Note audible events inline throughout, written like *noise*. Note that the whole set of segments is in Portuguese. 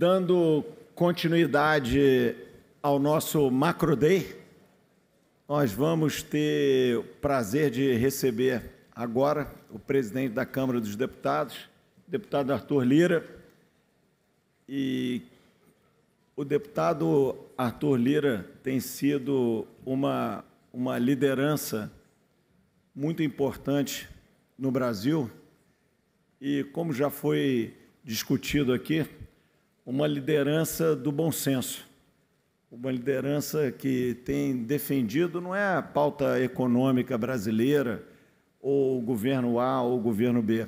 dando continuidade ao nosso Macro Day, nós vamos ter o prazer de receber agora o presidente da Câmara dos Deputados, deputado Arthur Lira, e o deputado Arthur Lira tem sido uma, uma liderança muito importante no Brasil e, como já foi discutido aqui, uma liderança do bom senso, uma liderança que tem defendido não é a pauta econômica brasileira, ou o governo A ou o governo B,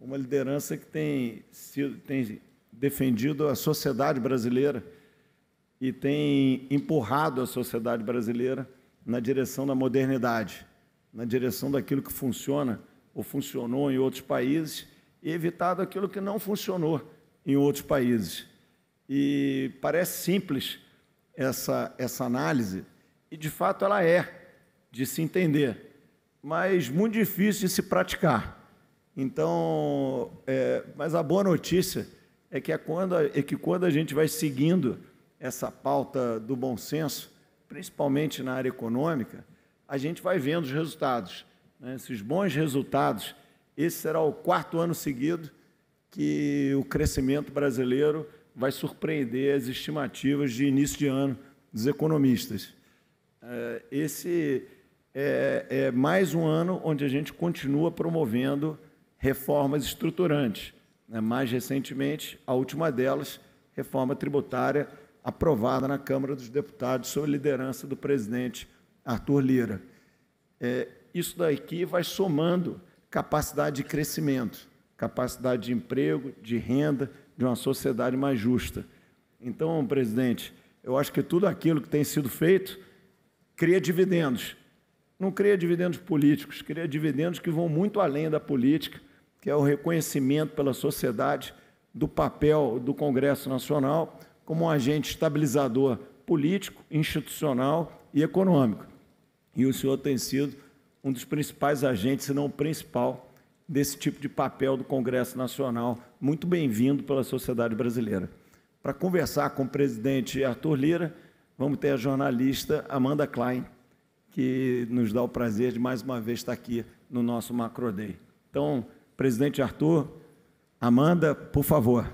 uma liderança que tem, sido, tem defendido a sociedade brasileira e tem empurrado a sociedade brasileira na direção da modernidade, na direção daquilo que funciona ou funcionou em outros países e evitado aquilo que não funcionou em outros países. E parece simples essa, essa análise, e de fato ela é, de se entender, mas muito difícil de se praticar. Então, é, mas a boa notícia é que, é, quando, é que quando a gente vai seguindo essa pauta do bom senso, principalmente na área econômica, a gente vai vendo os resultados. Né? Esses bons resultados, esse será o quarto ano seguido que o crescimento brasileiro vai surpreender as estimativas de início de ano dos economistas. É, esse é, é, mais um ano onde a gente continua promovendo reformas estruturantes. Né? Mais recentemente, a última delas, reforma tributária aprovada na Câmara dos Deputados sob a liderança do presidente Arthur Lira. É, isso daqui vai somando capacidade de crescimento capacidade de emprego, de renda, de uma sociedade mais justa. Então, presidente, eu acho que tudo aquilo que tem sido feito cria dividendos. Não cria dividendos políticos, cria dividendos que vão muito além da política, que é o reconhecimento pela sociedade do papel do Congresso Nacional como um agente estabilizador político, institucional e econômico. E o senhor tem sido um dos principais agentes, se não o principal, desse tipo de papel do Congresso Nacional, muito bem-vindo pela sociedade brasileira. Para conversar com o presidente Arthur Lira, vamos ter a jornalista Amanda Klein, que nos dá o prazer de mais uma vez estar aqui no nosso Macro Day. Então, presidente Arthur, Amanda, por favor.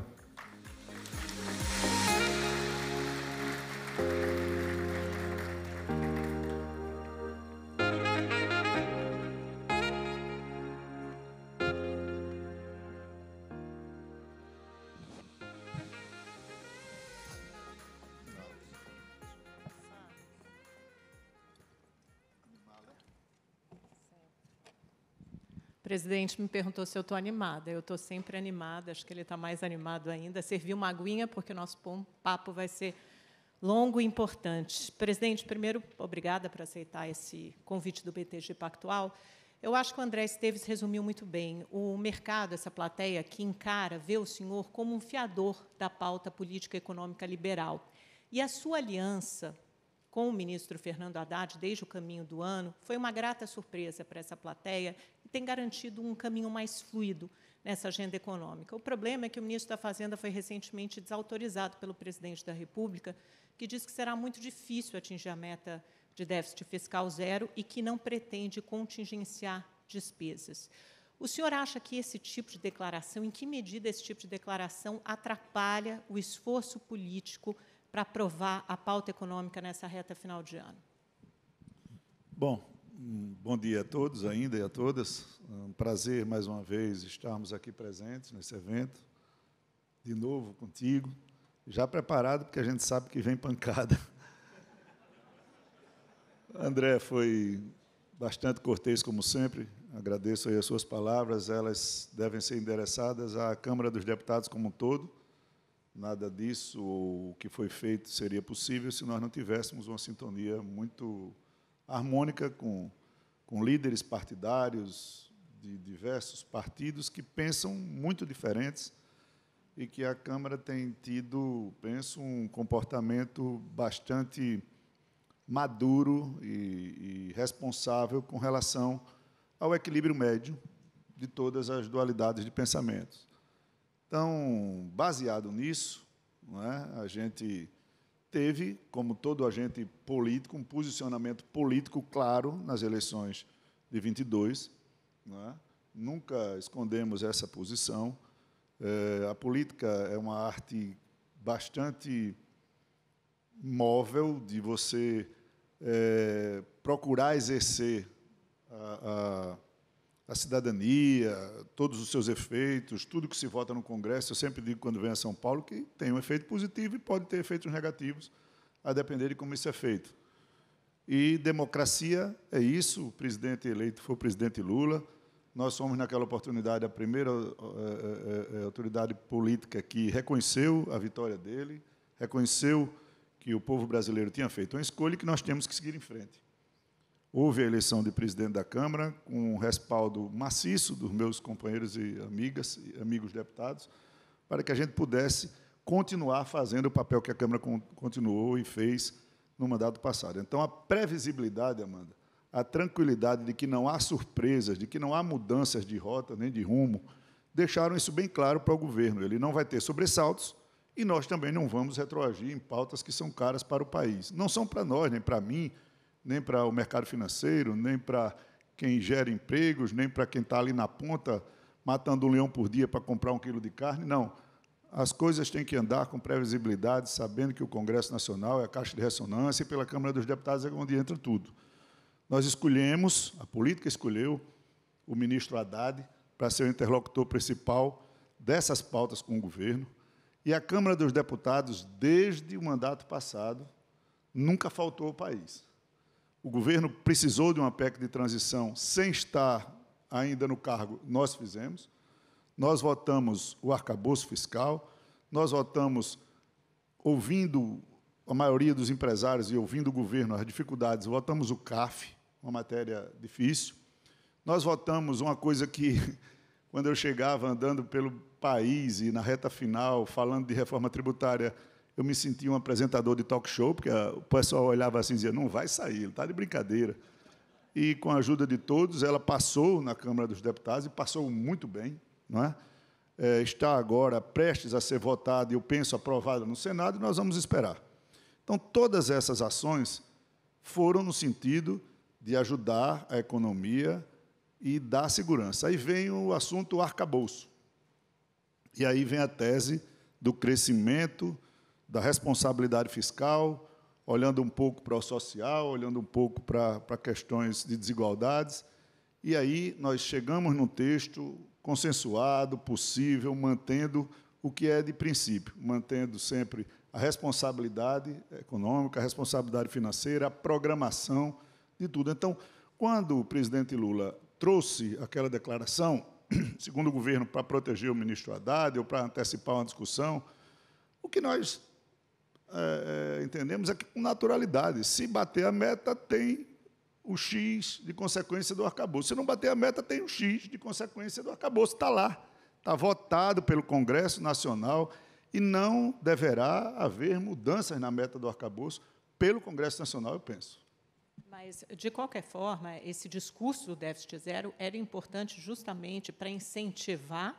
presidente me perguntou se eu estou animada. Eu estou sempre animada, acho que ele está mais animado ainda. Servi uma aguinha, porque o nosso papo vai ser longo e importante. Presidente, primeiro, obrigada por aceitar esse convite do BTG Pactual. Eu acho que o André Esteves resumiu muito bem. O mercado, essa plateia que encara, vê o senhor como um fiador da pauta política econômica liberal. E a sua aliança com o ministro Fernando Haddad desde o caminho do ano foi uma grata surpresa para essa plateia tem garantido um caminho mais fluido nessa agenda econômica. O problema é que o ministro da Fazenda foi recentemente desautorizado pelo presidente da República, que diz que será muito difícil atingir a meta de déficit fiscal zero e que não pretende contingenciar despesas. O senhor acha que esse tipo de declaração, em que medida esse tipo de declaração atrapalha o esforço político para aprovar a pauta econômica nessa reta final de ano? Bom, Bom dia a todos ainda e a todas. Um prazer mais uma vez estarmos aqui presentes nesse evento, de novo contigo, já preparado porque a gente sabe que vem pancada. *laughs* André foi bastante cortês como sempre. Agradeço aí as suas palavras, elas devem ser endereçadas à Câmara dos Deputados como um todo. Nada disso ou o que foi feito seria possível se nós não tivéssemos uma sintonia muito harmônica com, com líderes partidários de diversos partidos que pensam muito diferentes e que a Câmara tem tido, penso, um comportamento bastante maduro e, e, responsável com relação ao equilíbrio médio de todas as dualidades de pensamentos. Então, baseado nisso, é, a gente teve, como todo agente político, um posicionamento político claro nas eleições de 22. É? Nunca escondemos essa posição. É, a política é uma arte bastante móvel de você é, procurar exercer a, a a cidadania, todos os seus efeitos, tudo que se vota no Congresso, eu sempre digo quando venho a São Paulo que tem um efeito positivo e pode ter efeitos negativos, a depender de como isso é feito. E democracia é isso, o presidente eleito foi o presidente Lula, nós somos, naquela oportunidade, a primeira é, é, autoridade política que reconheceu a vitória dele, reconheceu que o povo brasileiro tinha feito uma escolha e que nós temos que seguir em frente. Houve a eleição de presidente da Câmara, com um respaldo maciço dos meus companheiros e amigas, amigos deputados, para que a gente pudesse continuar fazendo o papel que a Câmara continuou e fez no mandato passado. Então, a previsibilidade, Amanda, a tranquilidade de que não há surpresas, de que não há mudanças de rota nem de rumo, deixaram isso bem claro para o governo. Ele não vai ter sobressaltos e nós também não vamos retroagir em pautas que são caras para o país. Não são para nós, nem para mim, nem para o mercado financeiro, nem para quem gera empregos, nem para quem está ali na ponta matando um leão por dia para comprar um quilo de carne. Não. As coisas têm que andar com previsibilidade, sabendo que o Congresso Nacional é a caixa de ressonância e pela Câmara dos Deputados é onde entra tudo. Nós escolhemos, a política escolheu o ministro Haddad para ser o interlocutor principal dessas pautas com o governo. E a Câmara dos Deputados, desde o mandato passado, nunca faltou ao país. O governo precisou de uma PEC de transição sem estar ainda no cargo, nós fizemos. Nós votamos o arcabouço fiscal, nós votamos, ouvindo a maioria dos empresários e ouvindo o governo as dificuldades, votamos o CAF, uma matéria difícil. Nós votamos uma coisa que, *laughs* quando eu chegava andando pelo país e na reta final, falando de reforma tributária, eu me sentia um apresentador de talk show, porque ah, o pessoal olhava assim e dizia: não vai sair, ele está de brincadeira. E com a ajuda de todos, ela passou na Câmara dos Deputados e passou muito bem, não é? é está agora prestes a ser votada, eu penso, aprovada no Senado, e nós vamos esperar. Então, todas essas ações foram no sentido de ajudar a economia e dar segurança. Aí vem o assunto arcabouço. E aí vem a tese do crescimento da responsabilidade fiscal, olhando um pouco para o social, olhando um pouco para, para questões de desigualdades. E aí nós chegamos num texto consensuado, possível, mantendo o que é de princípio, mantendo sempre a responsabilidade econômica, a responsabilidade financeira, a programação de tudo. Então, quando o presidente Lula trouxe aquela declaração, *clears throat* segundo o governo, para proteger o ministro Haddad ou para antecipar uma discussão, o que nós é, é, entendemos é que com naturalidade. Se bater a meta, tem o X de consequência do arcabouço. Se não bater a meta, tem o X de consequência do arcabouço. Está lá. Está votado pelo Congresso Nacional e não deverá haver mudanças na meta do arcabouço pelo Congresso Nacional, eu penso. Mas, de qualquer forma, esse discurso do déficit zero era importante justamente para incentivar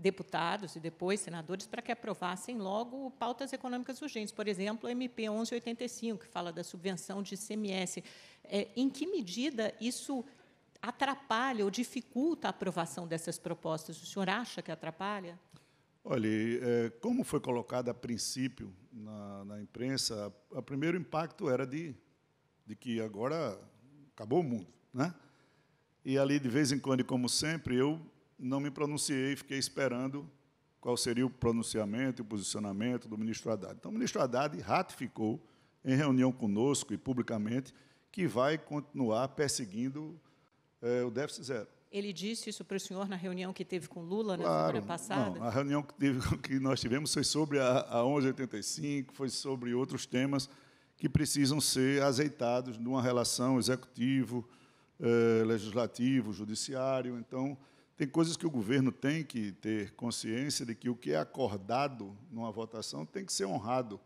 deputados e depois senadores para que aprovassem logo pautas econômicas urgentes, por exemplo, o MP 1185, que fala da subvenção de ICMS. É, em que medida isso atrapalha ou dificulta a aprovação dessas propostas? O senhor acha que atrapalha? Olha, é, como foi colocado a princípio na, na imprensa, o primeiro impacto era de, de que agora acabou o mundo. Né? E ali, de vez em quando, e como sempre, eu não me pronunciei, fiquei esperando qual seria o pronunciamento e o posicionamento do ministro Haddad. Então, o ministro Haddad ratificou, em reunião conosco e publicamente, que vai continuar perseguindo é, o déficit zero. Ele disse isso para o senhor na reunião que teve com Lula na claro, semana passada? Não, a reunião que, teve, *laughs* que, nós tivemos foi sobre a, a 1185, foi sobre outros temas que precisam ser azeitados numa relação executivo, eh, legislativo, judiciário. Então, tem coisas que o governo tem que ter consciência de que o que é acordado numa votação tem que ser honrado.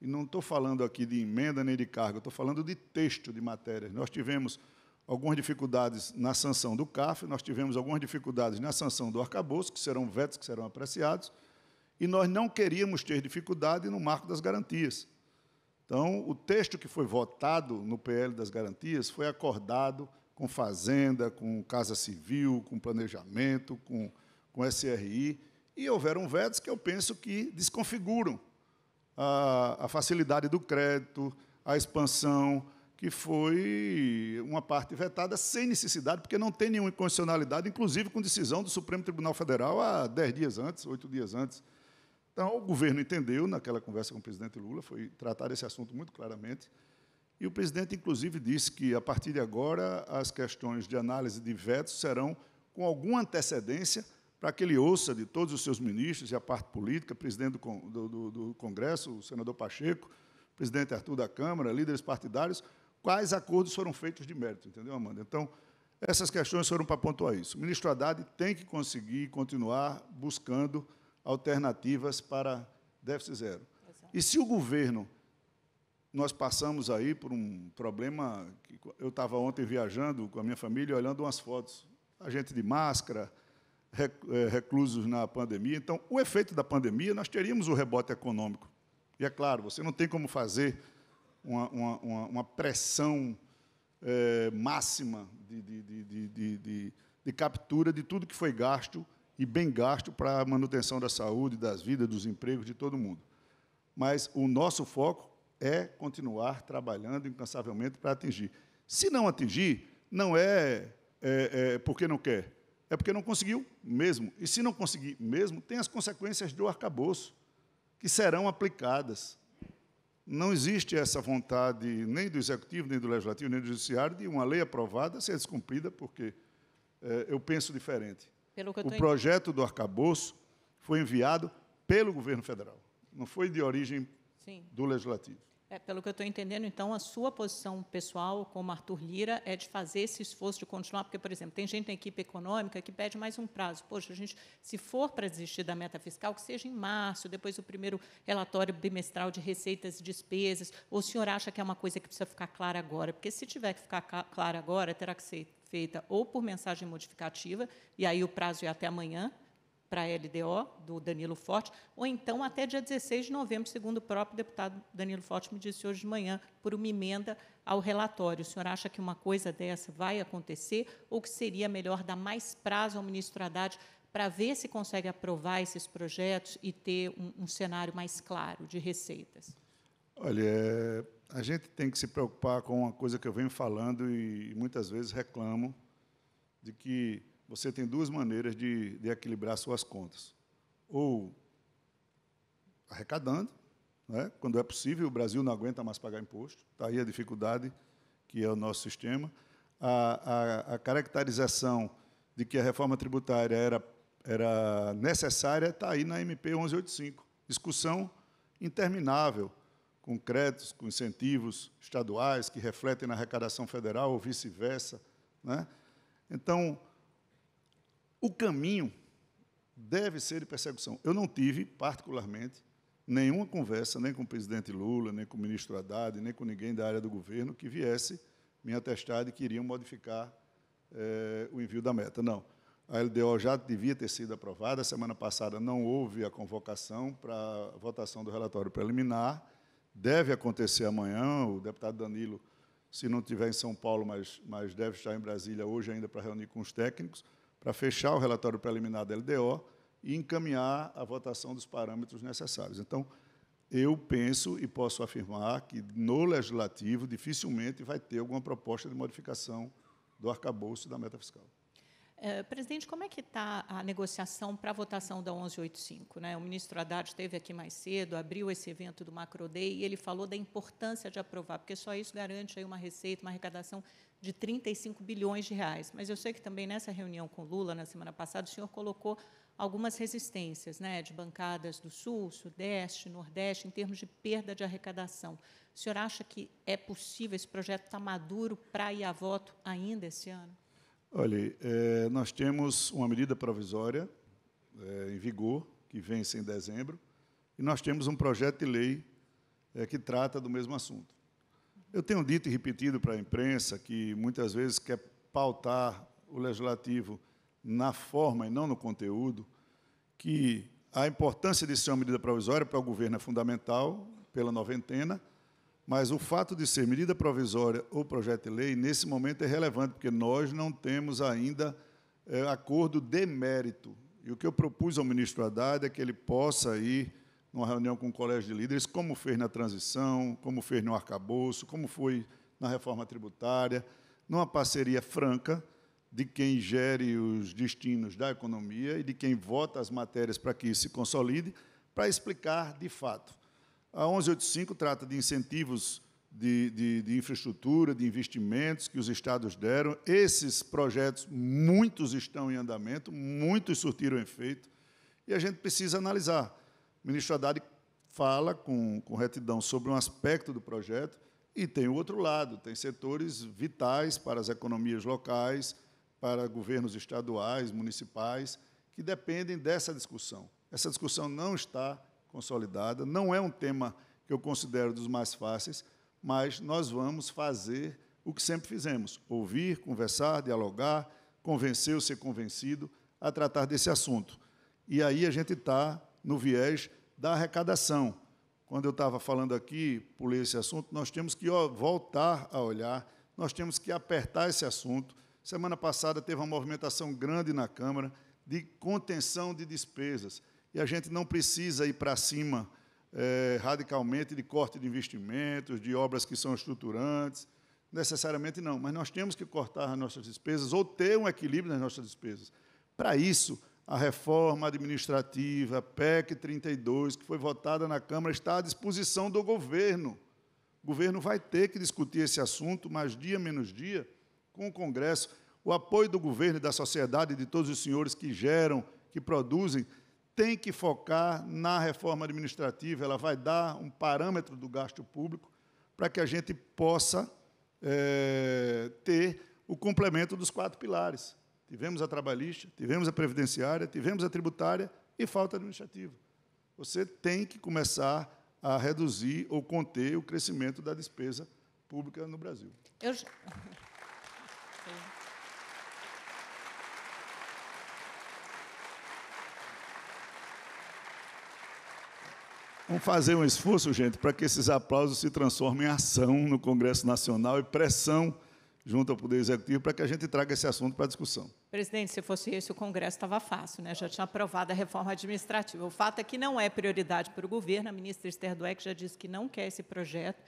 E não estou falando aqui de emenda nem de cargo, estou falando de texto de matérias. Nós tivemos algumas dificuldades na sanção do CAF, nós tivemos algumas dificuldades na sanção do arcabouço, que serão vetos que serão apreciados, e nós não queríamos ter dificuldade no marco das garantias. Então, o texto que foi votado no PL das garantias foi acordado, com fazenda, com casa civil, com planejamento, com, com SRI, e houveram vetos que eu penso que desconfiguram a, a facilidade do crédito, a expansão, que foi uma parte vetada sem necessidade, porque não tem nenhuma incondicionalidade, inclusive com decisão do Supremo Tribunal Federal há dez dias antes, oito dias antes. Então, o governo entendeu, naquela conversa com o presidente Lula, foi tratar esse assunto muito claramente, e o presidente, inclusive, disse que, a partir de agora, as questões de análise de vetos serão com alguma antecedência para que ele ouça de todos os seus ministros e a parte política, presidente do, do, do Congresso, o senador Pacheco, presidente Arthur da Câmara, líderes partidários, quais acordos foram feitos de mérito, entendeu, Amanda? Então, essas questões foram para pontuar isso. O ministro Haddad tem que conseguir continuar buscando alternativas para déficit zero. Exato. E se o governo nós passamos aí por um problema. eu estava ontem viajando com a minha família, olhando umas fotos. A gente de máscara, eh, reclusos na pandemia. Então, o efeito da pandemia, nós teríamos o rebote econômico. E é claro, você não tem como fazer uma, uma, uma pressão é, máxima de, de, de, de, captura de tudo que foi gasto e bem gasto para a manutenção da saúde, das vidas, dos empregos de todo mundo. Mas o nosso foco é continuar trabalhando incansavelmente para atingir. Se não atingir, não é, é, é, porque não quer, é porque não conseguiu mesmo. E se não conseguir mesmo, tem as consequências do arcabouço, que serão aplicadas. Não existe essa vontade, nem do Executivo, nem do Legislativo, nem do Judiciário, de uma lei aprovada ser descumprida, porque é, eu penso diferente. Eu o projeto entendendo. do arcabouço foi enviado pelo governo federal, não foi de origem Sim. do Legislativo. É, pelo que eu estou entendendo, então, a sua posição pessoal como Arthur Lira é de fazer esse esforço de continuar, porque, por exemplo, tem gente na equipe econômica que pede mais um prazo. Poxa, a gente, se for para desistir da meta fiscal, que seja em março, depois o primeiro relatório bimestral de receitas e despesas, ou o senhor acha que é uma coisa que precisa ficar clara agora? Porque se tiver que ficar clara agora, terá que ser feita ou por mensagem modificativa, e aí o prazo é até amanhã, para a LDO, do Danilo Forte, ou então até dia 16 de novembro, segundo o próprio deputado Danilo Forte me disse hoje de manhã, por uma emenda ao relatório. O senhor acha que uma coisa dessa vai acontecer ou que seria melhor dar mais prazo ao ministro Haddad para ver se consegue aprovar esses projetos e ter um, um cenário mais claro de receitas? Olha, é, a gente tem que se preocupar com uma coisa que eu venho falando e muitas vezes reclamo, de que você tem duas maneiras de, de equilibrar suas contas. Ou arrecadando, né? quando é possível, o Brasil não aguenta mais pagar imposto, está aí a dificuldade que é o nosso sistema. A, a, a caracterização de que a reforma tributária era, era necessária está aí na MP 1185. Discussão interminável, com créditos, com incentivos estaduais que refletem na arrecadação federal ou vice-versa. Né? Então, o caminho deve ser de perseguição. Eu não tive, particularmente, nenhuma conversa, nem com o presidente Lula, nem com o ministro Haddad, nem com ninguém da área do governo que viesse me atestar de que iriam modificar é, o envio da meta. Não. A LDO já devia ter sido aprovada. Semana passada não houve a convocação para a votação do relatório preliminar. Deve acontecer amanhã. O deputado Danilo, se não estiver em São Paulo, mas, mas deve estar em Brasília hoje ainda para reunir com os técnicos para fechar o relatório preliminar da LDO e encaminhar a votação dos parâmetros necessários. Então, eu penso e posso afirmar que no legislativo dificilmente vai ter alguma proposta de modificação do arcabouço da meta fiscal. É, presidente, como é que está a negociação para a votação da 1185? Né? O ministro Haddad esteve aqui mais cedo, abriu esse evento do Macro Day e ele falou da importância de aprovar, porque só isso garante aí uma receita, uma arrecadação de 35 bilhões de reais. Mas eu sei que também nessa reunião com Lula, na semana passada, o senhor colocou algumas resistências né, de bancadas do Sul, Sudeste, Nordeste, em termos de perda de arrecadação. O senhor acha que é possível, esse projeto está maduro para ir a voto ainda esse ano? Olha, é, nós temos uma medida provisória é, em vigor, que vence em dezembro, e nós temos um projeto de lei é, que trata do mesmo assunto. Eu tenho dito e repetido para a imprensa que muitas vezes quer pautar o legislativo na forma e não no conteúdo, que a importância de ser uma medida provisória para o governo é fundamental, pela noventena, mas o fato de ser medida provisória ou projeto de lei, nesse momento, é relevante, porque nós não temos ainda é, acordo de mérito. E o que eu propus ao ministro Haddad é que ele possa ir numa reunião com o colégio de líderes, como fez na transição, como fez no arcabouço, como foi na reforma tributária, numa parceria franca de quem gere os destinos da economia e de quem vota as matérias para que isso se consolide, para explicar de fato. A 1185 trata de incentivos de, de, de, infraestrutura, de investimentos que os estados deram. Esses projetos, muitos estão em andamento, muitos surtiram efeito, e a gente precisa analisar ministro Haddad fala com, com retidão sobre um aspecto do projeto e tem o outro lado, tem setores vitais para as economias locais, para governos estaduais, municipais, que dependem dessa discussão. Essa discussão não está consolidada, não é um tema que eu considero dos mais fáceis, mas nós vamos fazer o que sempre fizemos: ouvir, conversar, dialogar, convencer ou ser convencido a tratar desse assunto. E aí a gente está no viés da arrecadação. Quando eu estava falando aqui, pulei esse assunto, nós temos que voltar a olhar, nós temos que apertar esse assunto. Semana passada teve uma movimentação grande na Câmara de contenção de despesas. E a gente não precisa ir para cima é, radicalmente de corte de investimentos, de obras que são estruturantes. Necessariamente não, mas nós temos que cortar as nossas despesas ou ter um equilíbrio nas nossas despesas. Para isso, a reforma administrativa, PEC 32, que foi votada na Câmara, está à disposição do governo. O governo vai ter que discutir esse assunto, mas dia menos dia, com o Congresso. O apoio do governo e da sociedade, de todos os senhores que geram, que produzem, tem que focar na reforma administrativa. Ela vai dar um parâmetro do gasto público para que a gente possa é, ter o complemento dos quatro pilares tivemos a trabalhista, tivemos a previdenciária, tivemos a tributária e falta administrativa. Você tem que começar a reduzir ou conter o crescimento da despesa pública no Brasil. Eu... Vamos fazer um esforço, gente, para que esses aplausos se transformem em ação no Congresso Nacional e pressão junto ao Poder Executivo para que a gente traga esse assunto para discussão. Presidente, se fosse isso, o Congresso estava fácil, né? já tinha aprovado a reforma administrativa. O fato é que não é prioridade para o governo, a ministra Esther Dweck já disse que não quer esse projeto,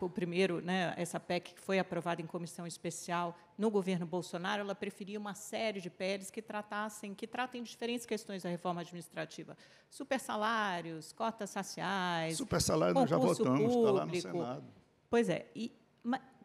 o primeiro, né, essa PEC que foi aprovada em comissão especial no governo Bolsonaro, ela preferia uma série de pels que tratassem, que tratem diferentes questões da reforma administrativa. Supersalários, cotas raciais. Supersalário nós já votamos, está lá no Senado. Pois é. E,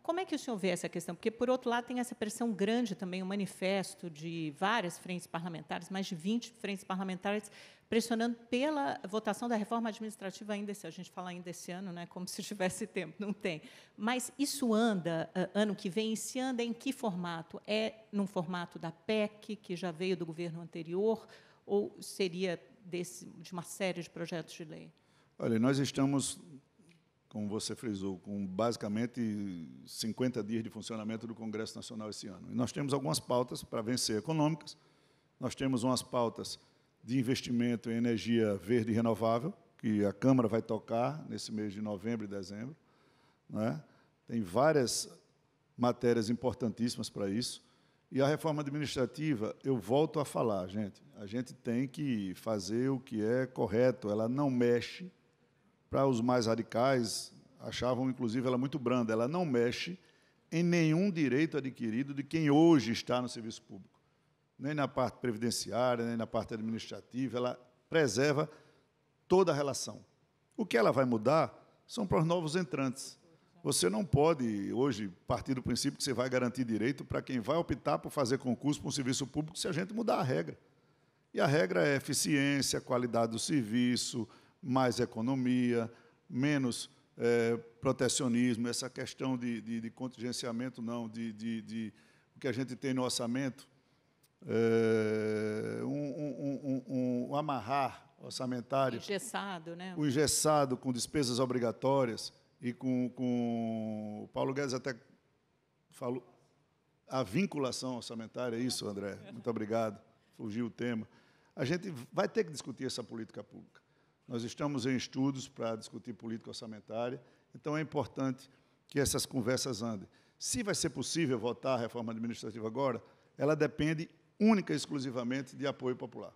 como é que o senhor vê essa questão? Porque, por outro lado, tem essa pressão grande também, o um manifesto de várias frentes parlamentares, mais de 20 frentes parlamentares, pressionando pela votação da reforma administrativa ainda se a gente falar ainda esse ano, né, como *laughs* se tivesse tempo, não tem. Mas isso anda ah, ano que vem, e se anda em que formato? É num formato da PEC, que já veio do governo anterior, ou seria desse, de uma série de projetos de lei? Olha, nós estamos como você frisou, com basicamente 50 dias de funcionamento do Congresso Nacional esse ano. E nós temos algumas pautas para vencer econômicas, nós temos umas pautas de investimento em energia verde e renovável, que a Câmara vai tocar nesse mês de novembro e dezembro. Né? Tem várias matérias importantíssimas para isso. E a reforma administrativa, eu volto a falar, gente, a gente tem que fazer o que é correto, ela não mexe para os mais radicais, achavam inclusive ela muito branda. Ela não mexe em nenhum direito adquirido de quem hoje está no serviço público, nem na parte previdenciária, nem na parte administrativa. Ela preserva toda a relação. O que ela vai mudar são para os novos entrantes. Você não pode, hoje, partir do princípio que você vai garantir direito para quem vai optar por fazer concurso para um serviço público se a gente mudar a regra. E a regra é eficiência, qualidade do serviço, mais economia, menos é, protecionismo, essa questão de, de, de contingenciamento, não, de, de, o que a gente tem no orçamento, é, um, um, um, um, amarrar orçamentário. Engessado, né? O engessado com despesas obrigatórias e com, com o Paulo Guedes até falou a vinculação orçamentária, é isso, André? Muito obrigado. Fugiu o tema. A gente vai ter que discutir essa política pública. Nós estamos em estudos para discutir política orçamentária, então é importante que essas conversas andem. Se vai ser possível votar a reforma administrativa agora, ela depende única e exclusivamente de apoio popular.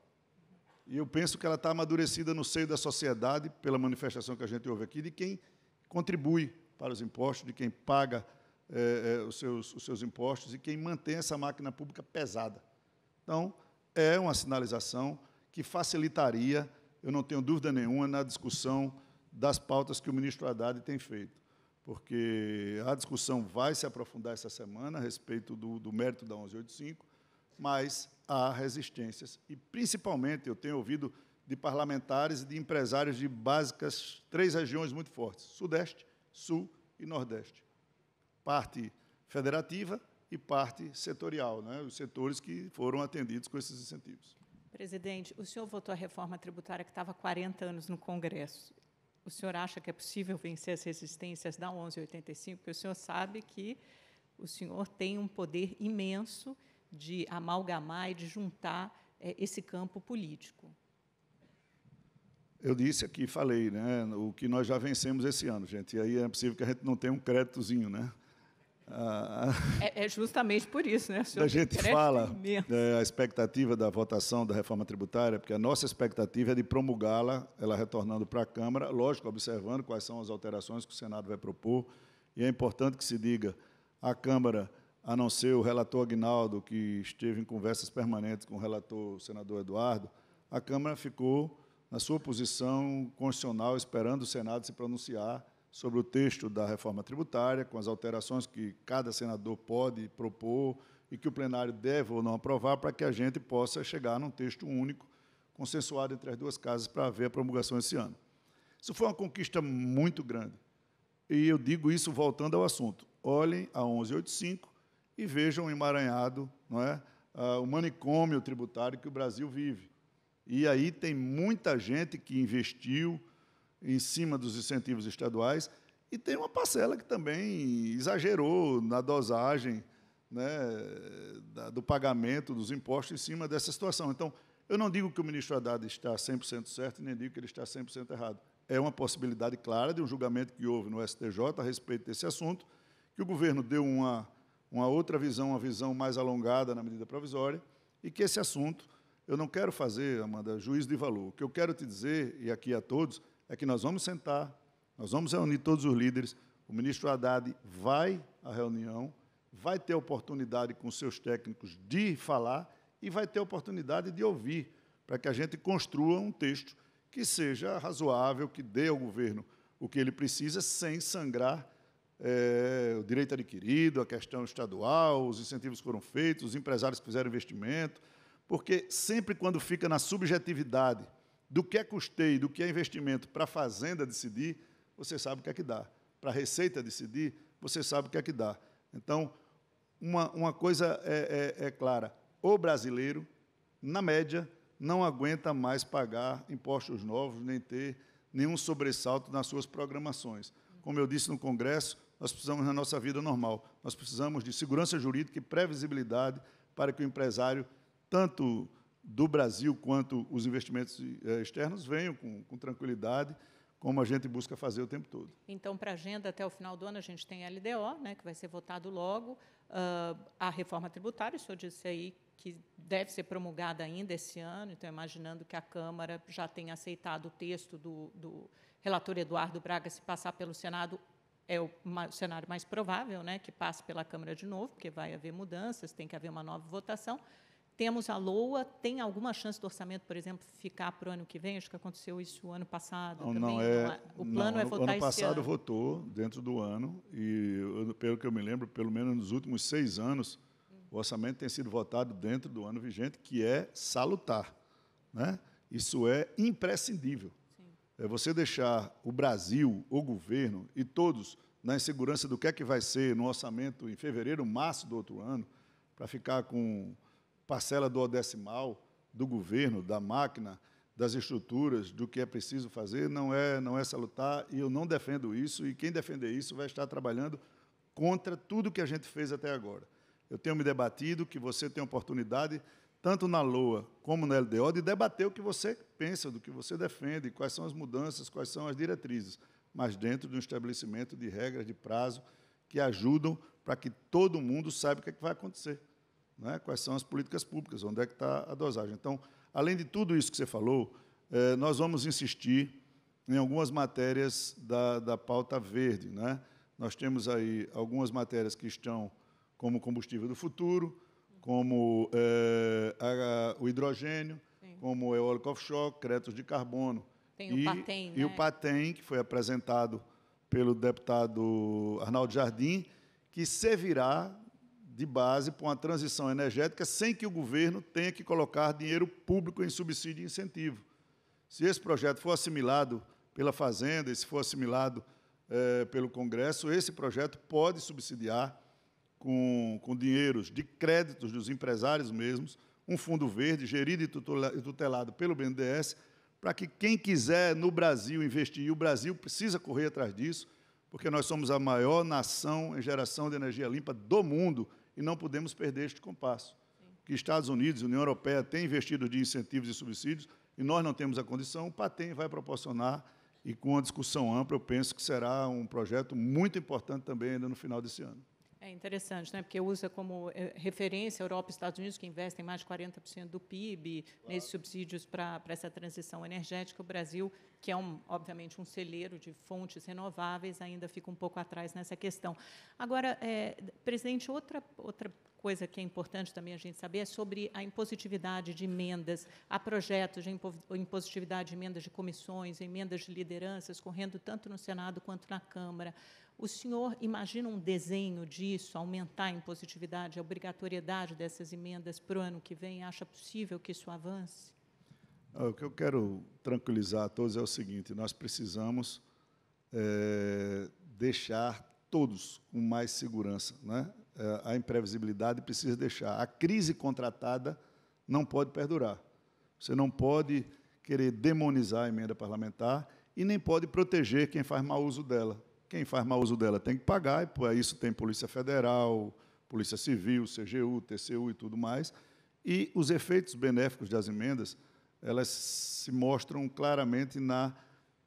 E eu penso que ela está amadurecida no seio da sociedade, pela manifestação que a gente ouve aqui, de quem contribui para os impostos, de quem paga eh, eh os, seus, os seus impostos e quem mantém essa máquina pública pesada. Então, é uma sinalização que facilitaria eu não tenho dúvida nenhuma na discussão das pautas que o ministro Haddad tem feito, porque a discussão vai se aprofundar essa semana a respeito do, do mérito da 1185, mas há resistências. E, principalmente, eu tenho ouvido de parlamentares e de empresários de básicas três regiões muito fortes: Sudeste, Sul e Nordeste. Parte federativa e parte setorial, né, os setores que foram atendidos com esses incentivos. Presidente, o senhor votou a reforma tributária que estava há 40 anos no Congresso. O senhor acha que é possível vencer as resistências da 1185? Porque o senhor sabe que o senhor tem um poder imenso de amalgamar e de juntar é, esse campo político. Eu disse aqui, falei, né, o que nós já vencemos esse ano, gente. E aí é possível que a gente não tenha um créditozinho, né? Ah, ah. é, é, justamente por isso, né? A gente fala é, a expectativa da votação da reforma tributária, porque a nossa expectativa é de promulgá-la, ela retornando para a Câmara, lógico, observando quais são as alterações que o Senado vai propor. E é importante que se diga, a Câmara, a não ser o relator Aguinaldo, que esteve em conversas permanentes com o relator o senador Eduardo, a Câmara ficou na sua posição constitucional, esperando o Senado se pronunciar sobre o texto da reforma tributária, com as alterações que cada senador pode propor e que o plenário deve ou não aprovar, para que a gente possa chegar num texto único, consensuado entre as duas casas, para haver a promulgação esse ano. Isso foi uma conquista muito grande. E eu digo isso voltando ao assunto. Olhem a 1185 e vejam o emaranhado, não é? Ah, o manicômio tributário que o Brasil vive. E aí tem muita gente que investiu, em cima dos incentivos estaduais, e tem uma parcela que também exagerou na dosagem né, da, do pagamento dos impostos em cima dessa situação. Então, eu não digo que o ministro Haddad está 100% certo, nem digo que ele está 100% errado. É uma possibilidade clara de um julgamento que houve no STJ a respeito desse assunto, que o governo deu uma, uma outra visão, uma visão mais alongada na medida provisória, e que esse assunto, eu não quero fazer, Amanda, juiz de valor. O que eu quero te dizer, e aqui a todos, é que nós vamos sentar, nós vamos reunir todos os líderes. O ministro Haddad vai à reunião, vai ter oportunidade com seus técnicos de falar e vai ter oportunidade de ouvir, para que a gente construa um texto que seja razoável, que dê ao governo o que ele precisa, sem sangrar é, o direito adquirido, a questão estadual, os incentivos que foram feitos, os empresários que fizeram investimento, porque sempre quando fica na subjetividade do que é custeio, do que é investimento para a fazenda decidir, você sabe o que é que dá. Para a receita decidir, você sabe o que é que dá. Então, uma, uma coisa é, é, é clara: o brasileiro, na média, não aguenta mais pagar impostos novos, nem ter nenhum sobressalto nas suas programações. Como eu disse no Congresso, nós precisamos, na nossa vida normal, nós precisamos de segurança jurídica e previsibilidade para que o empresário, tanto do Brasil quanto os investimentos eh, externos venham com, com tranquilidade, como a gente busca fazer o tempo todo. Então, para a agenda até o final do ano, a gente tem a LDO, né, que vai ser votado logo, uh, a reforma tributária, o senhor disse aí que deve ser promulgada ainda esse ano, então, imaginando que a Câmara já tenha aceitado o texto do, do relator Eduardo Braga, se passar pelo Senado, é o, o cenário mais provável, né, que passe pela Câmara de novo, porque vai haver mudanças, tem que haver uma nova votação. Temos a LOA, tem alguma chance do orçamento, por exemplo, ficar para o ano que vem? Acho que aconteceu isso o ano passado não, também. É- não é, o plano não, é votar ano passado ano. votou dentro do ano e, pelo que eu me lembro, pelo menos nos últimos seis anos, o orçamento tem sido votado dentro do ano vigente, que é salutar. Né? Isso é imprescindível. Sim. É você deixar o Brasil, o governo e todos na insegurança do que é que vai ser no orçamento em fevereiro, março do outro ano, para ficar com parcela do decimal, do governo, da máquina, das estruturas, do que é preciso fazer, não é, não é salutar, e eu não defendo isso, e quem defender isso vai estar trabalhando contra tudo que a gente fez até agora. Eu tenho me debatido que você tem oportunidade, tanto na LOA como na LDO, de debater o que você pensa, do que você defende, quais são as mudanças, quais são as diretrizes, mas dentro de um estabelecimento de regras, de prazo, que ajudam para que todo mundo saiba o que, é que vai acontecer né, quais são as políticas públicas, onde é que está a dosagem. Então, além de tudo isso que você falou, eh, nós vamos insistir em algumas matérias da, da pauta verde. Né? Nós temos aí algumas matérias que estão como combustível do futuro, como eh, a, o hidrogênio, Sim. como eólico offshore, créditos de carbono. Tem e, o PATEM. E né? o PATEM, que foi apresentado pelo deputado Arnaldo Jardim, que servirá de base para uma transição energética sem que o governo tenha que colocar dinheiro público em subsídio e incentivo. Se esse projeto for assimilado pela Fazenda e se for assimilado eh, pelo Congresso, esse projeto pode subsidiar com, com dinheiros de créditos dos empresários mesmos, um fundo verde gerido e tutelado pelo BNDES, para que quem quiser no Brasil investir, e o Brasil precisa correr atrás disso, porque nós somos a maior nação em geração de energia limpa do mundo e não podemos perder este compasso. Que Estados Unidos e União Europeia têm investido de incentivos e subsídios e nós não temos a condição, o PATEM vai proporcionar e com uma discussão ampla, eu penso que será um projeto muito importante também ainda no final desse ano. É interessante, né? porque usa como é, referência a Europa e Estados Unidos, que investem mais de 40% do PIB claro. nesses subsídios para essa transição energética. O Brasil, que é, um, obviamente, um celeiro de fontes renováveis, ainda fica um pouco atrás nessa questão. Agora, é, presidente, outra, outra coisa que é importante também a gente saber é sobre a impositividade de emendas. Há projetos de impositividade de emendas de comissões, emendas de lideranças, correndo tanto no Senado quanto na Câmara. O senhor imagina um desenho disso, aumentar a impositividade, a obrigatoriedade dessas emendas para o ano que vem? Acha possível que isso avance? Ah, o que eu quero tranquilizar a todos é o seguinte: nós precisamos é, deixar todos com mais segurança. Né? Eh, a imprevisibilidade precisa deixar. A crise contratada não pode perdurar. Você não pode querer demonizar a emenda parlamentar e nem pode proteger quem faz mau uso dela. Quem faz mau uso dela tem que pagar, e para é isso tem Polícia Federal, Polícia Civil, CGU, TCU e tudo mais. E os efeitos benéficos das emendas, elas se mostram claramente na,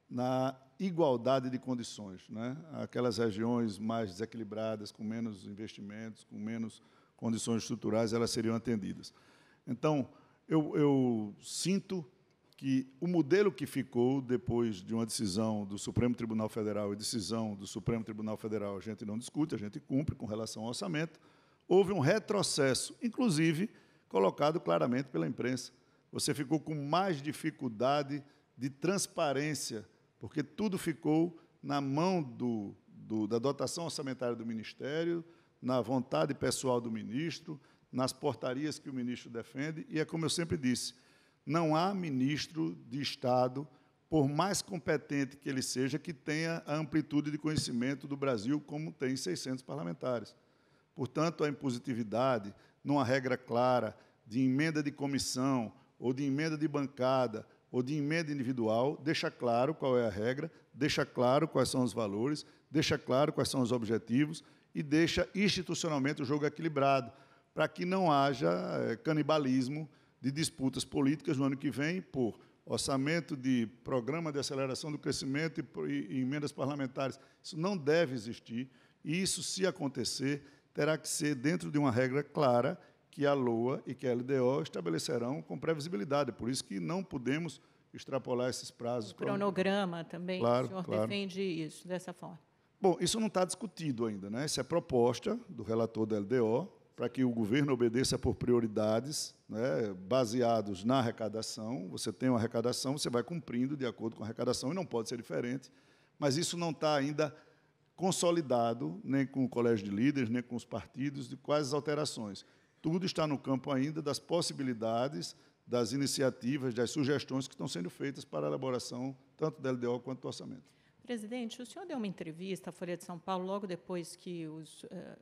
na igualdade de condições. Né? Aquelas regiões mais desequilibradas, com menos investimentos, com menos condições estruturais, elas seriam atendidas. Então, eu, eu sinto que o modelo que ficou depois de uma decisão do Supremo Tribunal Federal e decisão do Supremo Tribunal Federal, a gente não discute, a gente cumpre com relação ao orçamento, houve um retrocesso, inclusive colocado claramente pela imprensa. Você ficou com mais dificuldade de transparência, porque tudo ficou na mão do, do, da dotação orçamentária do Ministério, na vontade pessoal do ministro, nas portarias que o ministro defende, e é como eu sempre disse, não há ministro de Estado, por mais competente que ele seja, que tenha a amplitude de conhecimento do Brasil como tem 600 parlamentares. Portanto, a impositividade, numa regra clara de emenda de comissão, ou de emenda de bancada, ou de emenda individual, deixa claro qual é a regra, deixa claro quais são os valores, deixa claro quais são os objetivos e deixa institucionalmente o jogo equilibrado, para que não haja eh, canibalismo de disputas políticas no ano que vem por orçamento de programa de aceleração do crescimento e, emendas parlamentares. Isso não deve existir. E isso, se acontecer, terá que ser dentro de uma regra clara que a LOA e que a LDO estabelecerão com previsibilidade. Por isso que não podemos extrapolar esses prazos. O cronograma também, claro, o senhor claro. defende isso dessa forma. Bom, isso não está discutido ainda, né? Isso é proposta do relator da LDO, para que o governo obedeça por prioridades, né, baseados na arrecadação. Você tem uma arrecadação, você vai cumprindo de acordo com a arrecadação, e não pode ser diferente, mas isso não está ainda consolidado, nem com o colégio de líderes, nem com os partidos, de quais as alterações. Tudo está no campo ainda das possibilidades, das iniciativas, das sugestões que estão sendo feitas para a elaboração tanto da LDO quanto do orçamento. Presidente, o senhor deu uma entrevista à Folha de São Paulo logo depois que os eh,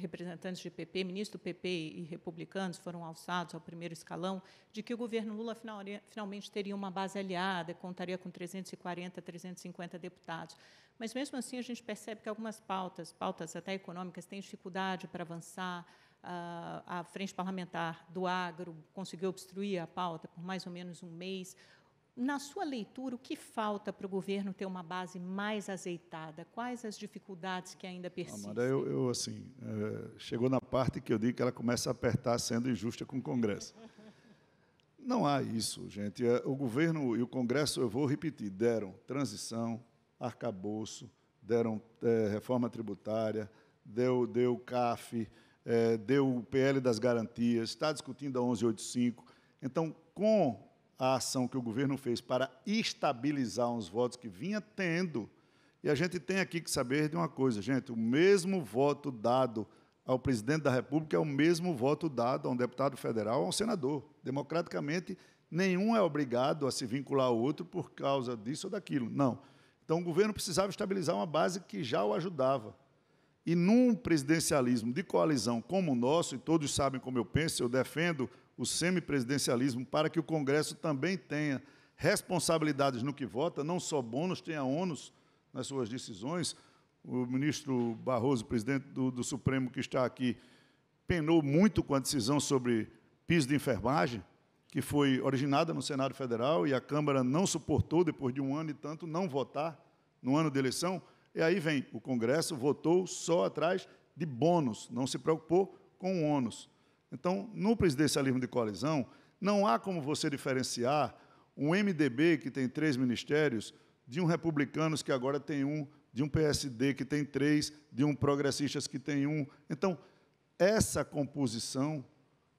representantes de PP, ministro do PP e republicanos foram alçados ao primeiro escalão, de que o governo Lula final, eh, finalmente teria uma base aliada, contaria com 340, 350 deputados. Mas, mesmo assim, a gente percebe que algumas pautas, pautas até econômicas, têm dificuldade para avançar, a, ah, a frente parlamentar do agro conseguiu obstruir a pauta por mais ou menos um mês na sua leitura, o que falta para o governo ter uma base mais azeitada? Quais as dificuldades que ainda persistem? Amanda, eu, eu assim, é, chegou na parte que eu digo que ela começa a apertar sendo injusta com o Congresso. Não há isso, gente. É, o governo e o Congresso, eu vou repetir, deram transição, arcabouço, deram é, reforma tributária, deu, deu CAF, é, deu o PL das garantias, está discutindo a 1185. Então, com a ação que o governo fez para estabilizar uns votos que vinha tendo. E a gente tem aqui que saber de uma coisa, gente: o mesmo voto dado ao presidente da República é o mesmo voto dado a um deputado federal, a um senador. Democraticamente, nenhum é obrigado a se vincular ao outro por causa disso ou daquilo. Não. Então, o governo precisava estabilizar uma base que já o ajudava. E num presidencialismo de coalizão como o nosso, e todos sabem como eu penso, eu defendo o semipresidencialismo para que o Congresso também tenha responsabilidades no que vota, não só bônus, tenha ônus nas suas decisões. O ministro Barroso, presidente do, do Supremo, que está aqui, penou muito com a decisão sobre piso de enfermagem, que foi originada no Senado Federal e a Câmara não suportou, depois de um ano e tanto, não votar no ano de eleição. E aí vem, o Congresso votou só atrás de bônus, não se preocupou com ônus. Então, no presidencialismo de coalizão, não há como você diferenciar um MDB que tem três ministérios de um republicanos que agora tem um, de um PSD que tem três, de um progressistas que tem um. Então, essa composição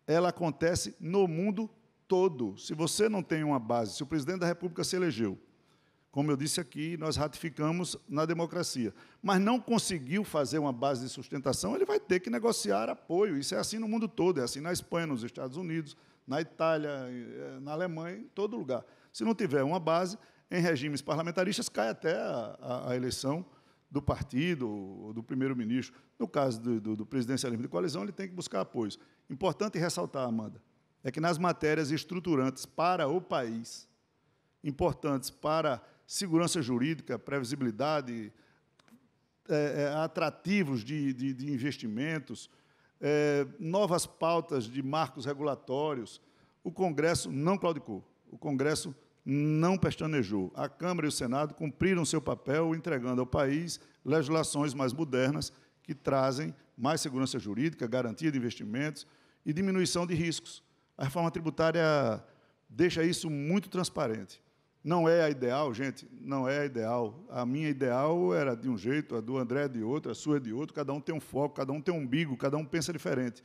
ela acontece no mundo todo. Se você não tem uma base, se o presidente da República se elegeu como eu disse aqui, nós ratificamos na democracia, mas não conseguiu fazer uma base de sustentação, ele vai ter que negociar apoio. Isso é assim no mundo todo, é assim na Espanha, nos Estados Unidos, na Itália, eh, na Alemanha, em todo lugar. Se não tiver uma base, em regimes parlamentaristas, cai até a, a, a eleição do partido ou do primeiro-ministro. No caso do, do, do presidencialismo de coalizão, ele tem que buscar apoios. Importante ressaltar, Amanda, é que nas matérias estruturantes para o país, importantes para segurança jurídica, previsibilidade, é, é, atrativos de, de, de investimentos, é, novas pautas de marcos regulatórios. O Congresso não claudicou, o Congresso não pestanejou. A Câmara e o Senado cumpriram seu papel, entregando ao país legislações mais modernas que trazem mais segurança jurídica, garantia de investimentos e diminuição de riscos. A reforma tributária deixa isso muito transparente. Não é a ideal, gente, não é a ideal. A minha ideal era de um jeito, a do André é de outro, a sua é de outro, cada um tem um foco, cada um tem um umbigo, cada um pensa diferente.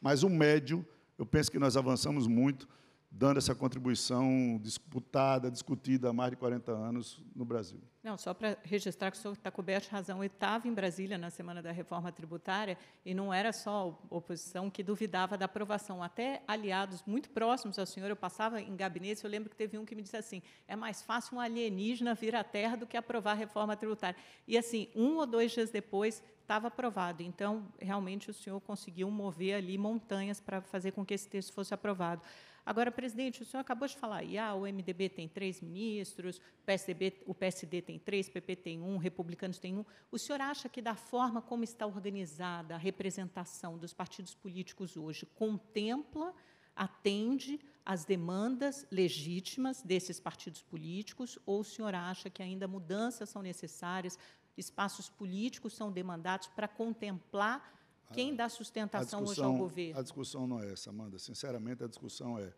Mas o médio, eu penso que nós avançamos muito dando essa contribuição disputada, discutida há mais de 40 anos no Brasil. Não, só para registrar que o senhor está coberto de razão. Eu estava em Brasília na semana da reforma tributária e não era só a oposição que duvidava da aprovação. Até aliados muito próximos ao senhor, eu passava em gabinete eu lembro que teve um que me disse assim, é mais fácil um alienígena vir à Terra do que aprovar a reforma tributária. E assim, um ou dois dias depois, estava aprovado. Então, realmente, o senhor conseguiu mover ali montanhas para fazer com que esse texto fosse aprovado. Agora, presidente, o senhor acabou de falar, e, ah, o MDB tem três ministros, o, PSDB, o PSD tem três, PP tem um, Republicanos tem um. O senhor acha que, da forma como está organizada a representação dos partidos políticos hoje, contempla atende às demandas legítimas desses partidos políticos, ou o senhor acha que ainda mudanças são necessárias, espaços políticos são demandados para contemplar quem dá sustentação hoje ao governo? A discussão não é essa, Amanda. Sinceramente, a discussão é,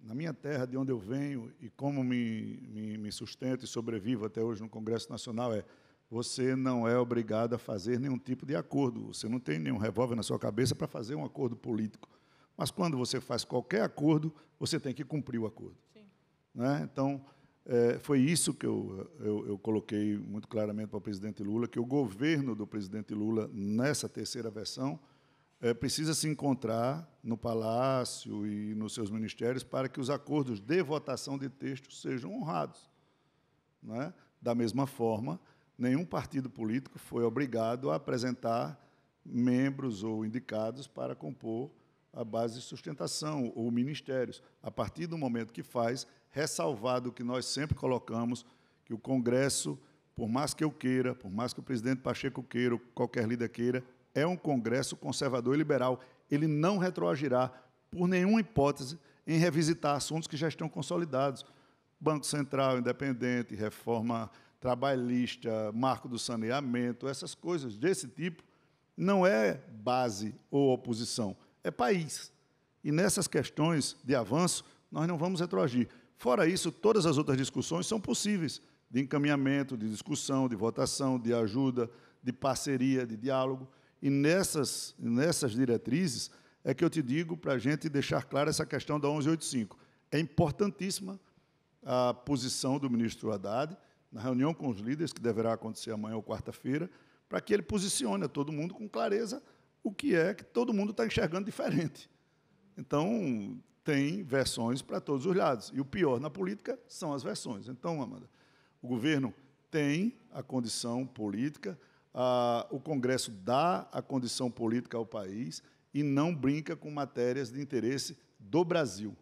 na minha terra, de onde eu venho e como me, me, me sustento e sobrevivo até hoje no Congresso Nacional, é você não é obrigado a fazer nenhum tipo de acordo. Você não tem nenhum revólver na sua cabeça para fazer um acordo político. Mas quando você faz qualquer acordo, você tem que cumprir o acordo. Né? Então, é, foi isso que eu, eu, eu coloquei muito claramente para o presidente Lula, que o governo do presidente Lula, nessa terceira versão, é, precisa se encontrar no Palácio e nos seus ministérios para que os acordos de votação de textos sejam honrados. né? Da mesma forma, nenhum partido político foi obrigado a apresentar membros ou indicados para compor a base de sustentação ou ministérios. A partir do momento que faz, ressalvado que nós sempre colocamos, que o Congresso, por mais que eu queira, por mais que o presidente Pacheco queira, qualquer líder queira, é um Congresso conservador e liberal. Ele não retroagirá, por nenhuma hipótese, em revisitar assuntos que já estão consolidados. Banco Central independente, reforma trabalhista, marco do saneamento, essas coisas desse tipo, não é base ou oposição, é país. E nessas questões de avanço, nós não vamos retroagir. Fora isso, todas as outras discussões são possíveis de encaminhamento, de discussão, de votação, de ajuda, de parceria, de diálogo. E nessas, nessas diretrizes é que eu te digo para a gente deixar clara essa questão da 1185. É importantíssima a posição do ministro Haddad, na reunião com os líderes, que deverá acontecer amanhã ou quarta-feira, para que ele posicione a todo mundo com clareza o que é que todo mundo está enxergando diferente. Então, tem versões para todos os lados. E o pior na política são as versões. Então, Amanda, o governo tem a condição política, a, o Congresso dá a condição política ao país e não brinca com matérias de interesse do Brasil.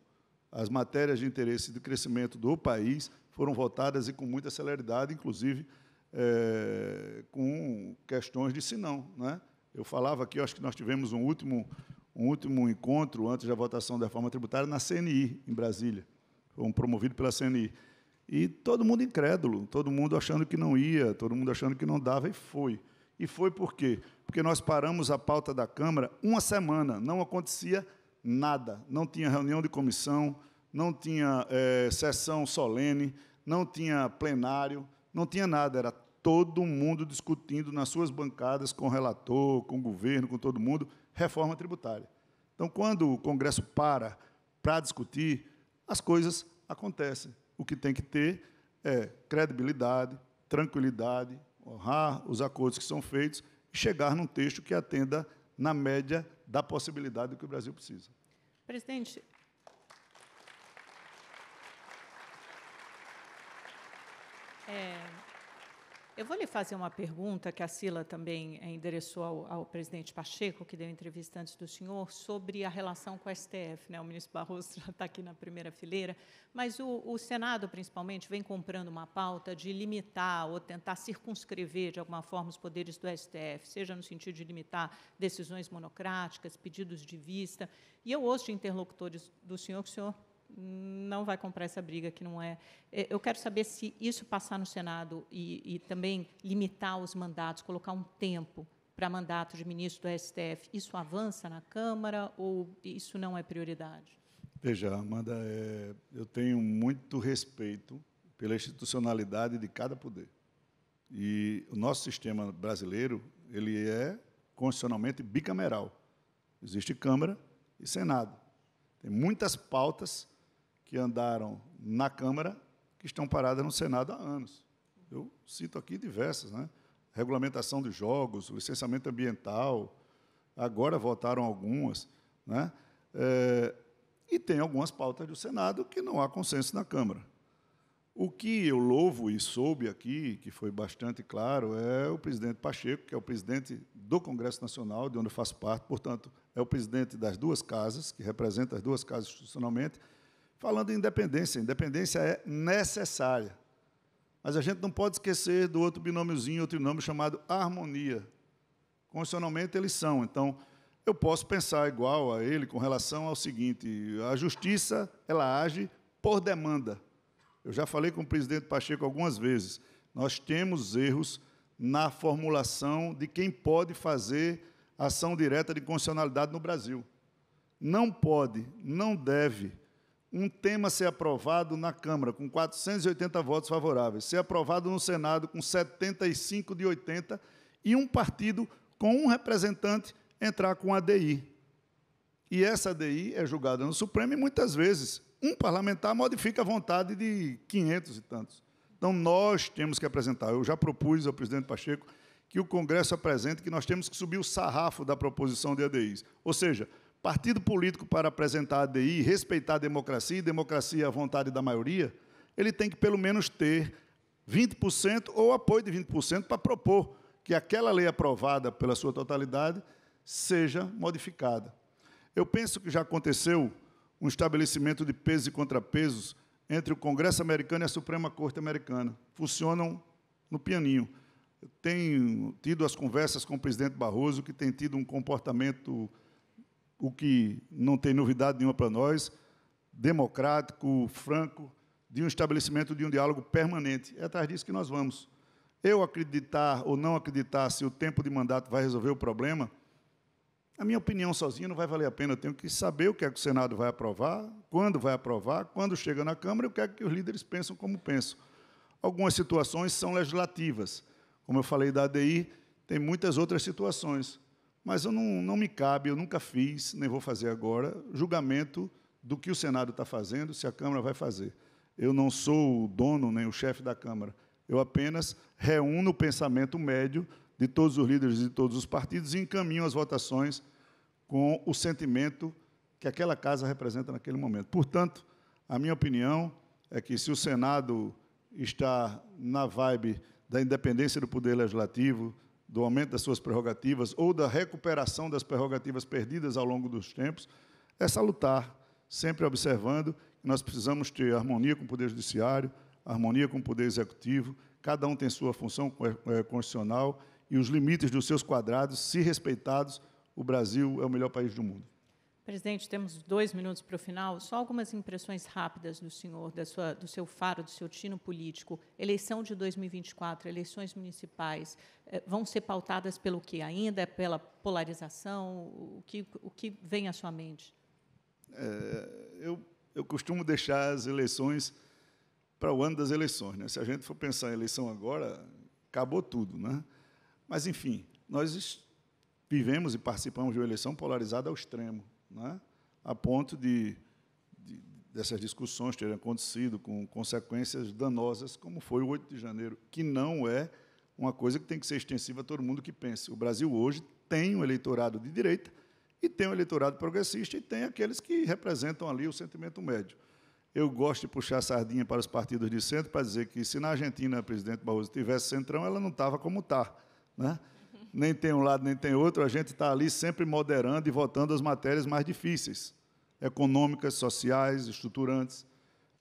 As matérias de interesse do crescimento do país foram votadas e com muita celeridade, inclusive é, com questões de senão. não. Né? Eu falava aqui, eu acho que nós tivemos um último um último encontro antes da votação da reforma tributária na CNI, em Brasília. Foi um promovido pela CNI. E todo mundo incrédulo, todo mundo achando que não ia, todo mundo achando que não dava, e foi. E foi por quê? Porque nós paramos a pauta da Câmara uma semana, não acontecia nada. Não tinha reunião de comissão, não tinha é, sessão solene, não tinha plenário, não tinha nada. Era todo mundo discutindo nas suas bancadas, com o relator, com o governo, com todo mundo, reforma tributária. Então, quando o Congresso para para discutir, as coisas acontecem. O que tem que ter é credibilidade, tranquilidade, honrar os acordos que são feitos e chegar num texto que atenda na média da possibilidade do que o Brasil precisa. Presidente, é... Eu vou lhe fazer uma pergunta que a Sila também eh, endereçou ao, ao, presidente Pacheco, que deu entrevista antes do senhor, sobre a relação com o STF. Né? O ministro Barroso *laughs* já está aqui na primeira fileira, mas o, o Senado, principalmente, vem comprando uma pauta de limitar ou tentar circunscrever, de alguma forma, os poderes do STF, seja no sentido de limitar decisões monocráticas, pedidos de vista. E eu ouço interlocutores do senhor que o senhor não vai comprar essa briga que não é. é. Eu quero saber se isso passar no Senado e, e também limitar os mandatos, colocar um tempo para mandato de ministro do STF, isso avança na Câmara ou isso não é prioridade? Veja, Amanda, é, eu tenho muito respeito pela institucionalidade de cada poder. E o nosso sistema brasileiro, ele é constitucionalmente bicameral. Existe Câmara e Senado. Tem muitas pautas que andaram na Câmara, que estão paradas no Senado há anos. Eu cito aqui diversas, né? Regulamentação dos jogos, licenciamento ambiental, agora votaram algumas, né? É, e tem algumas pautas do Senado que não há consenso na Câmara. O que eu louvo e soube aqui, que foi bastante claro, é o presidente Pacheco, que é o presidente do Congresso Nacional, de onde eu faço parte, portanto, é o presidente das duas casas, que representa as duas casas institucionalmente, falando em independência. Independência é necessária. Mas a gente não pode esquecer do outro binômiozinho, outro binômio chamado harmonia. Constitucionalmente eles são. Então, eu posso pensar igual a ele com relação ao seguinte: a justiça ela age por demanda. Eu já falei com o presidente Pacheco algumas vezes. Nós temos erros na formulação de quem pode fazer ação direta de constitucionalidade no Brasil. Não pode, não deve um tema ser aprovado na Câmara com 480 votos favoráveis, ser aprovado no Senado com 75 de 80 e um partido com um representante entrar com ADI. E essa ADI é julgada no Supremo e muitas vezes um parlamentar modifica a vontade de 500 e tantos. Então nós temos que apresentar. Eu já propus ao presidente Pacheco que o Congresso apresente que nós temos que subir o sarrafo da proposição de ADIs. Ou seja, partido político para apresentar a ADI, respeitar a democracia, e democracia à vontade da maioria, ele tem que pelo menos ter 20% ou apoio de 20% para propor que aquela lei aprovada pela sua totalidade seja modificada. Eu penso que já aconteceu um estabelecimento de pesos e contrapesos entre o Congresso americano e a Suprema Corte americana. Funcionam no pianinho. Eu tenho tido as conversas com o presidente Barroso, que tem tido um comportamento o que não tem novidade nenhuma para nós, democrático, franco, de um estabelecimento de um diálogo permanente. É atrás disso que nós vamos. Eu acreditar ou não acreditar se o tempo de mandato vai resolver o problema, a minha opinião sozinha não vai valer a pena. Eu tenho que saber o que é que o Senado vai aprovar, quando vai aprovar, quando chega na Câmara e o que é que os líderes pensam como pensam. Algumas situações são legislativas. Como eu falei da ADI, tem muitas outras situações mas eu não, não me cabe, eu nunca fiz, nem vou fazer agora, julgamento do que o Senado está fazendo, se a Câmara vai fazer. Eu não sou o dono nem o chefe da Câmara. Eu apenas reúno o pensamento médio de todos os líderes de todos os partidos e encaminho as votações com o sentimento que aquela casa representa naquele momento. Portanto, a minha opinião é que se o Senado está na vibe da independência do poder legislativo, do aumento das suas prerrogativas ou da recuperação das prerrogativas perdidas ao longo dos tempos, é salutar, sempre observando que nós precisamos ter harmonia com o Poder Judiciário, harmonia com o Poder Executivo, cada um tem sua função é, é, constitucional e os limites dos seus quadrados, se respeitados, o Brasil é o melhor país do mundo. Presidente, temos dois minutos para o final. Só algumas impressões rápidas do senhor, da sua, do seu faro, do seu tino político. Eleição de 2024, eleições municipais, eh, vão ser pautadas pelo que ainda? Pela polarização? O que, o que vem à sua mente? É, eu, eu costumo deixar as eleições para o ano das eleições. Né? Se a gente for pensar em eleição agora, acabou tudo. Né? Mas, enfim, nós vivemos e participamos de uma eleição polarizada ao extremo né, a ponto de, de, dessas discussões terem acontecido com consequências danosas, como foi o 8 de janeiro, que não é uma coisa que tem que ser extensiva a todo mundo que pense. O Brasil hoje tem um eleitorado de direita e tem um eleitorado progressista e tem aqueles que representam ali o sentimento médio. Eu gosto de puxar a sardinha para os partidos de centro para dizer que se na Argentina a presidente Barroso tivesse centrão, ela não estava como está. Né? nem tem um lado nem tem outro, a gente está ali sempre moderando e votando as matérias mais difíceis, econômicas, sociais, estruturantes.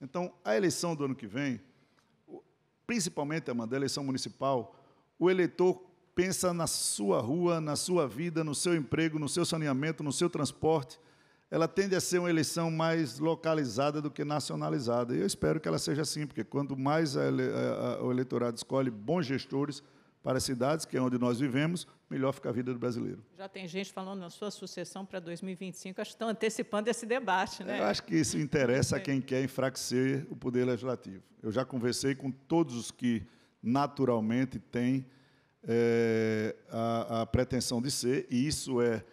Então, a eleição do ano que vem, principalmente, Amanda, a eleição municipal, o eleitor pensa na sua rua, na sua vida, no seu emprego, no seu saneamento, no seu transporte. Ela tende a ser uma eleição mais localizada do que nacionalizada. E eu espero que ela seja assim, porque quanto mais a ele, a, a, o eleitorado escolhe bons gestores, para as cidades, que é onde nós vivemos, melhor fica a vida do brasileiro. Já tem gente falando na sua sucessão para 2025, acho que estão antecipando esse debate, né? Eu acho que isso interessa a é. quem quer enfraquecer o poder legislativo. Eu já conversei com todos os que naturalmente têm é, a, a pretensão de ser, e isso é,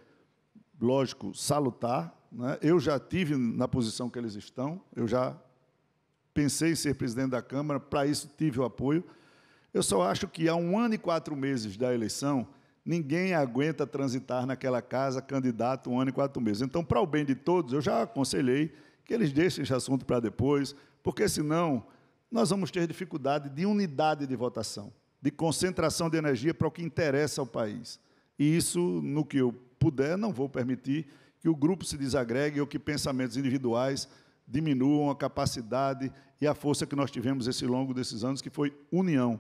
lógico, salutar. Né? Eu já tive na posição que eles estão, eu já pensei em ser presidente da Câmara, para isso tive o apoio eu só acho que há um ano e quatro meses da eleição, ninguém aguenta transitar naquela casa candidato um ano e quatro meses. Então, para o bem de todos, eu já aconselhei que eles deixem esse assunto para depois, porque senão nós vamos ter dificuldade de unidade de votação, de concentração de energia para o que interessa ao país. E isso, no que eu puder, não vou permitir que o grupo se desagregue ou que pensamentos individuais diminuam a capacidade e a força que nós tivemos esse longo desses anos, que foi união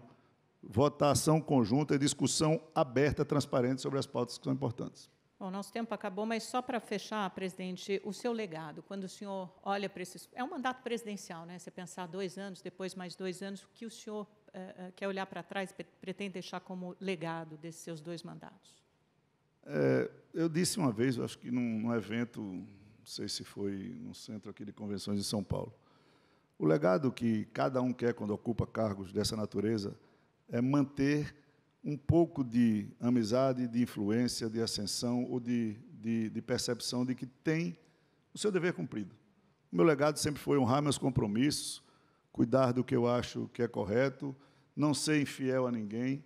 votação conjunta e discussão aberta, transparente sobre as pautas que são importantes. Bom, nosso tempo acabou, mas só para fechar, presidente, o seu legado, quando o senhor olha para esses... É um mandato presidencial, né? Você pensar dois anos, depois mais dois anos, o que o senhor eh, eh quer olhar para trás, pretende deixar como legado desses seus dois mandatos? É, eu disse uma vez, acho que num, num evento, não sei se foi no centro aqui de convenções de São Paulo, o legado que cada um quer quando ocupa cargos dessa natureza é manter um pouco de amizade, de influência, de ascensão ou de, de, de percepção de que tem o seu dever cumprido. O meu legado sempre foi honrar meus compromissos, cuidar do que eu acho que é correto, não ser infiel a ninguém.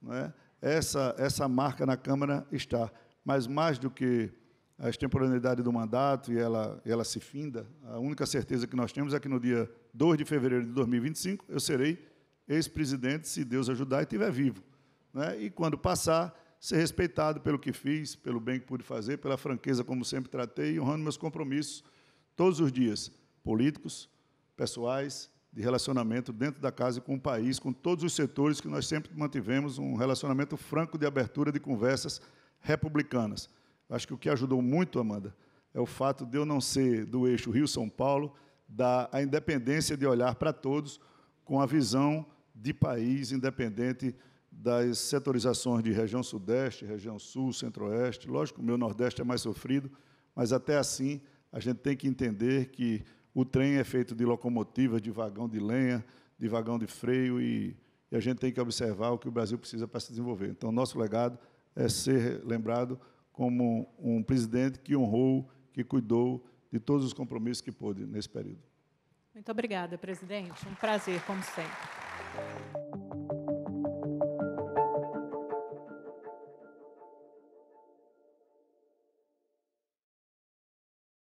Não é? essa, essa marca na Câmara está. Mas mais do que a extemporaneidade do mandato e ela, ela se finda, a única certeza que nós temos é que no dia 2 de fevereiro de 2025 eu serei ex-presidente, se Deus ajudar e estiver vivo. Né? E quando passar, ser respeitado pelo que fiz, pelo bem que pude fazer, pela franqueza como sempre tratei e honrando meus compromissos todos os dias, políticos, pessoais, de relacionamento dentro da casa e com o país, com todos os setores que nós sempre mantivemos um relacionamento franco de abertura de conversas republicanas. Acho que o que ajudou muito, Amanda, é o fato de eu não ser do eixo Rio-São Paulo, da a independência de olhar para todos com a visão de país, independente das setorizações de região sudeste, região sul, centro-oeste. Lógico, o meu nordeste é mais sofrido, mas até assim a gente tem que entender que o trem é feito de locomotivas, de vagão de lenha, de vagão de freio e, e a gente tem que observar o que o Brasil precisa para se desenvolver. Então, nosso legado é ser lembrado como um presidente que honrou, que cuidou de todos os compromissos que pôde nesse período. Muito obrigada, presidente. Um prazer, como sempre. ピッ